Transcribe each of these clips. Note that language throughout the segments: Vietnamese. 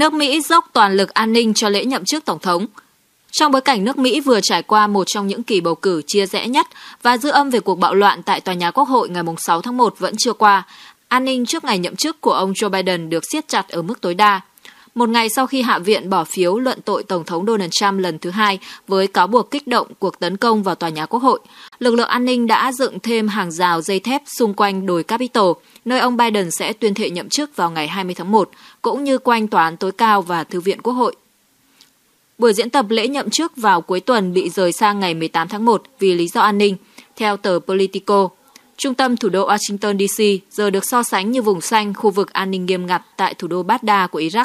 nước Mỹ dốc toàn lực an ninh cho lễ nhậm chức Tổng thống. Trong bối cảnh nước Mỹ vừa trải qua một trong những kỳ bầu cử chia rẽ nhất và dư âm về cuộc bạo loạn tại tòa nhà Quốc hội ngày 6 tháng 1 vẫn chưa qua, an ninh trước ngày nhậm chức của ông Joe Biden được siết chặt ở mức tối đa một ngày sau khi Hạ viện bỏ phiếu luận tội Tổng thống Donald Trump lần thứ hai với cáo buộc kích động cuộc tấn công vào tòa nhà Quốc hội, lực lượng an ninh đã dựng thêm hàng rào dây thép xung quanh đồi Capitol, nơi ông Biden sẽ tuyên thệ nhậm chức vào ngày 20 tháng 1, cũng như quanh tòa án tối cao và Thư viện Quốc hội. Buổi diễn tập lễ nhậm chức vào cuối tuần bị rời sang ngày 18 tháng 1 vì lý do an ninh, theo tờ Politico. Trung tâm thủ đô Washington DC giờ được so sánh như vùng xanh khu vực an ninh nghiêm ngặt tại thủ đô Baghdad của Iraq.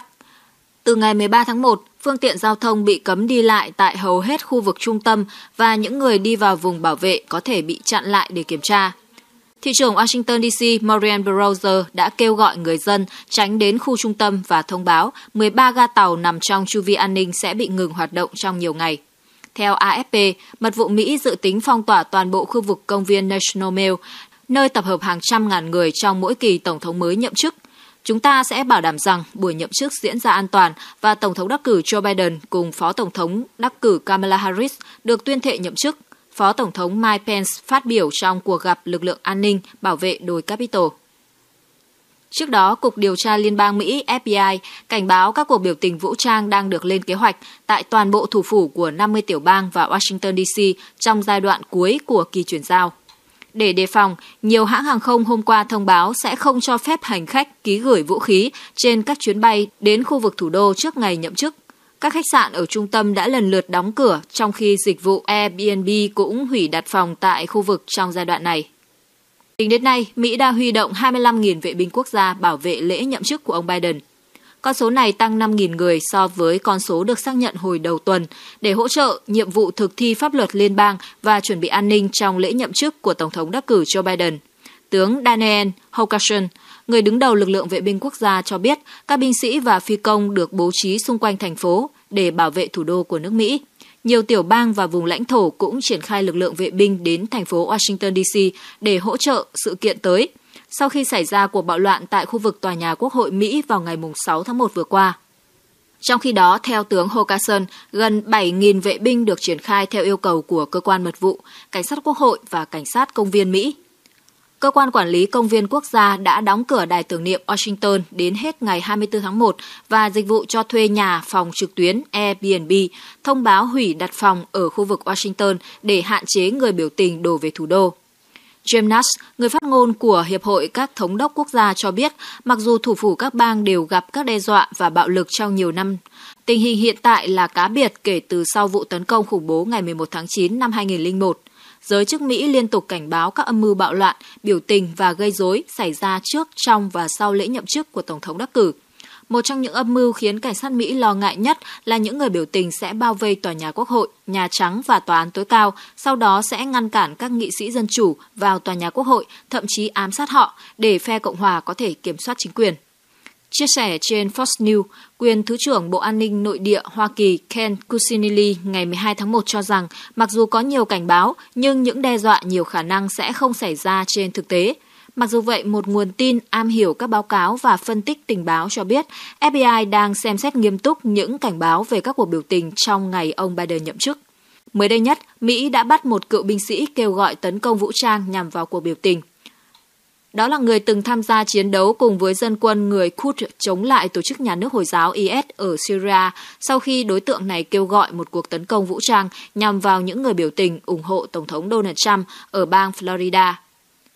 Từ ngày 13 tháng 1, phương tiện giao thông bị cấm đi lại tại hầu hết khu vực trung tâm và những người đi vào vùng bảo vệ có thể bị chặn lại để kiểm tra. Thị trưởng Washington DC Marian Bowser đã kêu gọi người dân tránh đến khu trung tâm và thông báo 13 ga tàu nằm trong chu vi an ninh sẽ bị ngừng hoạt động trong nhiều ngày. Theo AFP, mật vụ Mỹ dự tính phong tỏa toàn bộ khu vực công viên National Mall, nơi tập hợp hàng trăm ngàn người trong mỗi kỳ tổng thống mới nhậm chức Chúng ta sẽ bảo đảm rằng buổi nhậm chức diễn ra an toàn và Tổng thống đắc cử Joe Biden cùng Phó Tổng thống đắc cử Kamala Harris được tuyên thệ nhậm chức, Phó Tổng thống Mike Pence phát biểu trong cuộc gặp lực lượng an ninh bảo vệ đồi Capitol. Trước đó, Cục Điều tra Liên bang Mỹ FBI cảnh báo các cuộc biểu tình vũ trang đang được lên kế hoạch tại toàn bộ thủ phủ của 50 tiểu bang và Washington, DC trong giai đoạn cuối của kỳ chuyển giao. Để đề phòng, nhiều hãng hàng không hôm qua thông báo sẽ không cho phép hành khách ký gửi vũ khí trên các chuyến bay đến khu vực thủ đô trước ngày nhậm chức. Các khách sạn ở trung tâm đã lần lượt đóng cửa, trong khi dịch vụ Airbnb cũng hủy đặt phòng tại khu vực trong giai đoạn này. Tính đến nay, Mỹ đã huy động 25.000 vệ binh quốc gia bảo vệ lễ nhậm chức của ông Biden. Con số này tăng 5.000 người so với con số được xác nhận hồi đầu tuần để hỗ trợ nhiệm vụ thực thi pháp luật liên bang và chuẩn bị an ninh trong lễ nhậm chức của Tổng thống đắc cử Joe Biden. Tướng Daniel Hokason, người đứng đầu lực lượng vệ binh quốc gia cho biết các binh sĩ và phi công được bố trí xung quanh thành phố để bảo vệ thủ đô của nước Mỹ. Nhiều tiểu bang và vùng lãnh thổ cũng triển khai lực lượng vệ binh đến thành phố Washington DC để hỗ trợ sự kiện tới – sau khi xảy ra cuộc bạo loạn tại khu vực tòa nhà Quốc hội Mỹ vào ngày 6 tháng 1 vừa qua. Trong khi đó, theo tướng Hokason, gần 7.000 vệ binh được triển khai theo yêu cầu của cơ quan mật vụ, cảnh sát quốc hội và cảnh sát công viên Mỹ. Cơ quan quản lý công viên quốc gia đã đóng cửa đài tưởng niệm Washington đến hết ngày 24 tháng 1 và dịch vụ cho thuê nhà phòng trực tuyến Airbnb thông báo hủy đặt phòng ở khu vực Washington để hạn chế người biểu tình đổ về thủ đô. James Nash, người phát ngôn của Hiệp hội các thống đốc quốc gia cho biết, mặc dù thủ phủ các bang đều gặp các đe dọa và bạo lực trong nhiều năm, tình hình hiện tại là cá biệt kể từ sau vụ tấn công khủng bố ngày 11 tháng 9 năm 2001. Giới chức Mỹ liên tục cảnh báo các âm mưu bạo loạn, biểu tình và gây rối xảy ra trước, trong và sau lễ nhậm chức của Tổng thống đắc cử một trong những âm mưu khiến cảnh sát Mỹ lo ngại nhất là những người biểu tình sẽ bao vây tòa nhà Quốc hội, Nhà Trắng và Tòa án tối cao, sau đó sẽ ngăn cản các nghị sĩ dân chủ vào tòa nhà Quốc hội, thậm chí ám sát họ để phe Cộng hòa có thể kiểm soát chính quyền. Chia sẻ trên Fox News, quyền Thứ trưởng Bộ An ninh Nội địa Hoa Kỳ Ken Cusinelli ngày 12 tháng 1 cho rằng mặc dù có nhiều cảnh báo nhưng những đe dọa nhiều khả năng sẽ không xảy ra trên thực tế – Mặc dù vậy, một nguồn tin am hiểu các báo cáo và phân tích tình báo cho biết FBI đang xem xét nghiêm túc những cảnh báo về các cuộc biểu tình trong ngày ông Biden nhậm chức. Mới đây nhất, Mỹ đã bắt một cựu binh sĩ kêu gọi tấn công vũ trang nhằm vào cuộc biểu tình. Đó là người từng tham gia chiến đấu cùng với dân quân người Kurd chống lại tổ chức nhà nước Hồi giáo IS ở Syria sau khi đối tượng này kêu gọi một cuộc tấn công vũ trang nhằm vào những người biểu tình ủng hộ Tổng thống Donald Trump ở bang Florida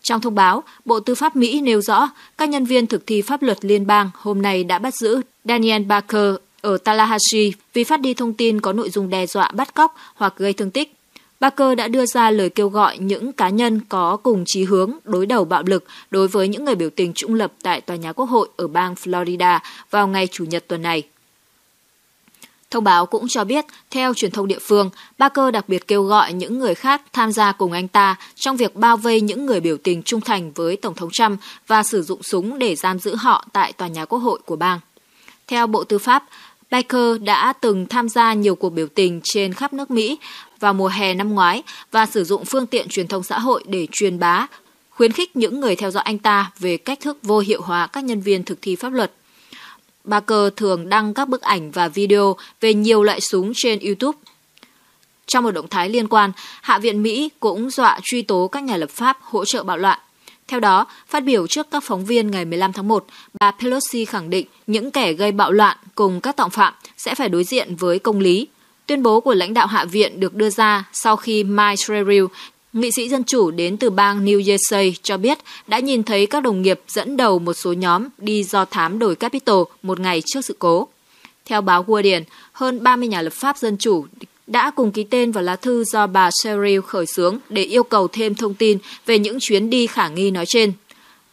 trong thông báo, Bộ Tư pháp Mỹ nêu rõ các nhân viên thực thi pháp luật liên bang hôm nay đã bắt giữ Daniel Barker ở Tallahassee vì phát đi thông tin có nội dung đe dọa bắt cóc hoặc gây thương tích. Barker đã đưa ra lời kêu gọi những cá nhân có cùng chí hướng đối đầu bạo lực đối với những người biểu tình trung lập tại tòa nhà quốc hội ở bang Florida vào ngày Chủ nhật tuần này. Thông báo cũng cho biết, theo truyền thông địa phương, Ba đặc biệt kêu gọi những người khác tham gia cùng anh ta trong việc bao vây những người biểu tình trung thành với Tổng thống Trump và sử dụng súng để giam giữ họ tại tòa nhà quốc hội của bang. Theo Bộ Tư pháp, Baker đã từng tham gia nhiều cuộc biểu tình trên khắp nước Mỹ vào mùa hè năm ngoái và sử dụng phương tiện truyền thông xã hội để truyền bá, khuyến khích những người theo dõi anh ta về cách thức vô hiệu hóa các nhân viên thực thi pháp luật Barker thường đăng các bức ảnh và video về nhiều loại súng trên YouTube. Trong một động thái liên quan, Hạ viện Mỹ cũng dọa truy tố các nhà lập pháp hỗ trợ bạo loạn. Theo đó, phát biểu trước các phóng viên ngày 15 tháng 1, bà Pelosi khẳng định những kẻ gây bạo loạn cùng các tội phạm sẽ phải đối diện với công lý. Tuyên bố của lãnh đạo Hạ viện được đưa ra sau khi Mike Review, Nghị sĩ Dân Chủ đến từ bang New Jersey cho biết đã nhìn thấy các đồng nghiệp dẫn đầu một số nhóm đi do thám đổi Capitol một ngày trước sự cố. Theo báo Guardian, hơn 30 nhà lập pháp Dân Chủ đã cùng ký tên vào lá thư do bà Sherrill khởi xướng để yêu cầu thêm thông tin về những chuyến đi khả nghi nói trên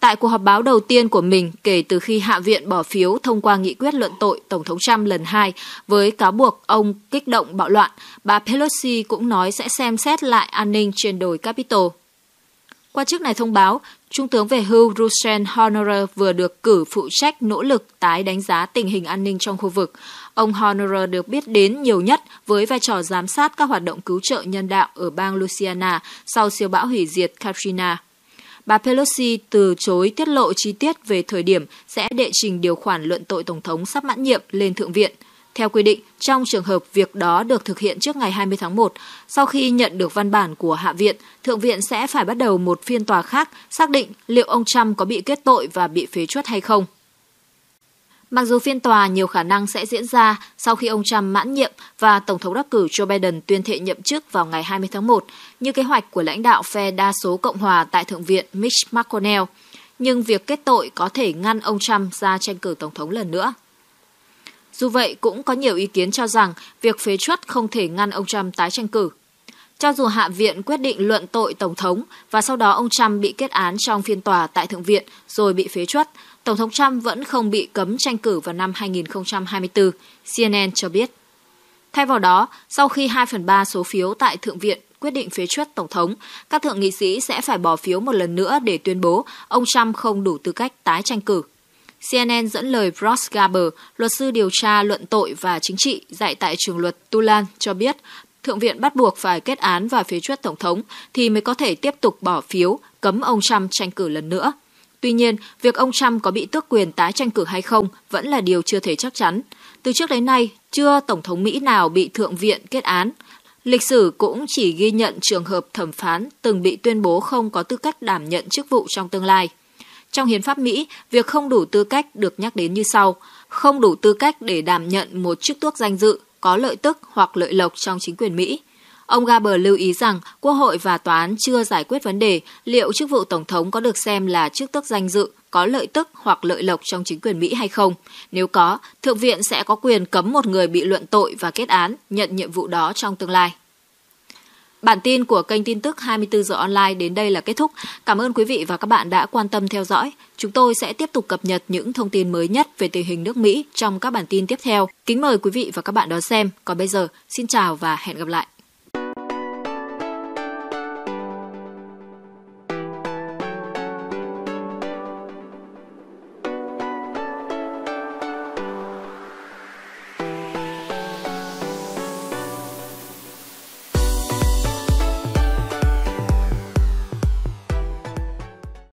Tại cuộc họp báo đầu tiên của mình kể từ khi Hạ viện bỏ phiếu thông qua nghị quyết luận tội Tổng thống Trump lần hai với cáo buộc ông kích động bạo loạn, bà Pelosi cũng nói sẽ xem xét lại an ninh trên đồi Capitol. qua chức này thông báo, Trung tướng về hưu Rusen Honorer vừa được cử phụ trách nỗ lực tái đánh giá tình hình an ninh trong khu vực. Ông Honorer được biết đến nhiều nhất với vai trò giám sát các hoạt động cứu trợ nhân đạo ở bang Louisiana sau siêu bão hủy diệt Katrina bà Pelosi từ chối tiết lộ chi tiết về thời điểm sẽ đệ trình điều khoản luận tội Tổng thống sắp mãn nhiệm lên Thượng viện. Theo quy định, trong trường hợp việc đó được thực hiện trước ngày 20 tháng 1, sau khi nhận được văn bản của Hạ viện, Thượng viện sẽ phải bắt đầu một phiên tòa khác xác định liệu ông Trump có bị kết tội và bị phế chuất hay không. Mặc dù phiên tòa nhiều khả năng sẽ diễn ra sau khi ông Trump mãn nhiệm và Tổng thống đắc cử Joe Biden tuyên thệ nhậm chức vào ngày 20 tháng 1, như kế hoạch của lãnh đạo phe đa số Cộng hòa tại Thượng viện Mitch McConnell, nhưng việc kết tội có thể ngăn ông Trump ra tranh cử Tổng thống lần nữa. Dù vậy, cũng có nhiều ý kiến cho rằng việc phế truất không thể ngăn ông Trump tái tranh cử. Cho dù Hạ viện quyết định luận tội Tổng thống và sau đó ông Trump bị kết án trong phiên tòa tại Thượng viện rồi bị phế truất, Tổng thống Trump vẫn không bị cấm tranh cử vào năm 2024, CNN cho biết. Thay vào đó, sau khi 2 phần 3 số phiếu tại Thượng viện quyết định phế truất Tổng thống, các thượng nghị sĩ sẽ phải bỏ phiếu một lần nữa để tuyên bố ông Trump không đủ tư cách tái tranh cử. CNN dẫn lời Ross Garber, luật sư điều tra luận tội và chính trị dạy tại trường luật Tulane cho biết, Thượng viện bắt buộc phải kết án và phế truất Tổng thống thì mới có thể tiếp tục bỏ phiếu cấm ông Trump tranh cử lần nữa. Tuy nhiên, việc ông Trump có bị tước quyền tái tranh cử hay không vẫn là điều chưa thể chắc chắn. Từ trước đến nay, chưa Tổng thống Mỹ nào bị Thượng viện kết án. Lịch sử cũng chỉ ghi nhận trường hợp thẩm phán từng bị tuyên bố không có tư cách đảm nhận chức vụ trong tương lai. Trong hiến pháp Mỹ, việc không đủ tư cách được nhắc đến như sau: không đủ tư cách để đảm nhận một chức tước danh dự có lợi tức hoặc lợi lộc trong chính quyền Mỹ. Ông Gaber lưu ý rằng Quốc hội và Tòa án chưa giải quyết vấn đề liệu chức vụ Tổng thống có được xem là chức tước danh dự, có lợi tức hoặc lợi lộc trong chính quyền Mỹ hay không. Nếu có, Thượng viện sẽ có quyền cấm một người bị luận tội và kết án nhận nhiệm vụ đó trong tương lai. Bản tin của kênh tin tức 24 giờ online đến đây là kết thúc. Cảm ơn quý vị và các bạn đã quan tâm theo dõi. Chúng tôi sẽ tiếp tục cập nhật những thông tin mới nhất về tình hình nước Mỹ trong các bản tin tiếp theo. Kính mời quý vị và các bạn đón xem. Còn bây giờ, xin chào và hẹn gặp lại.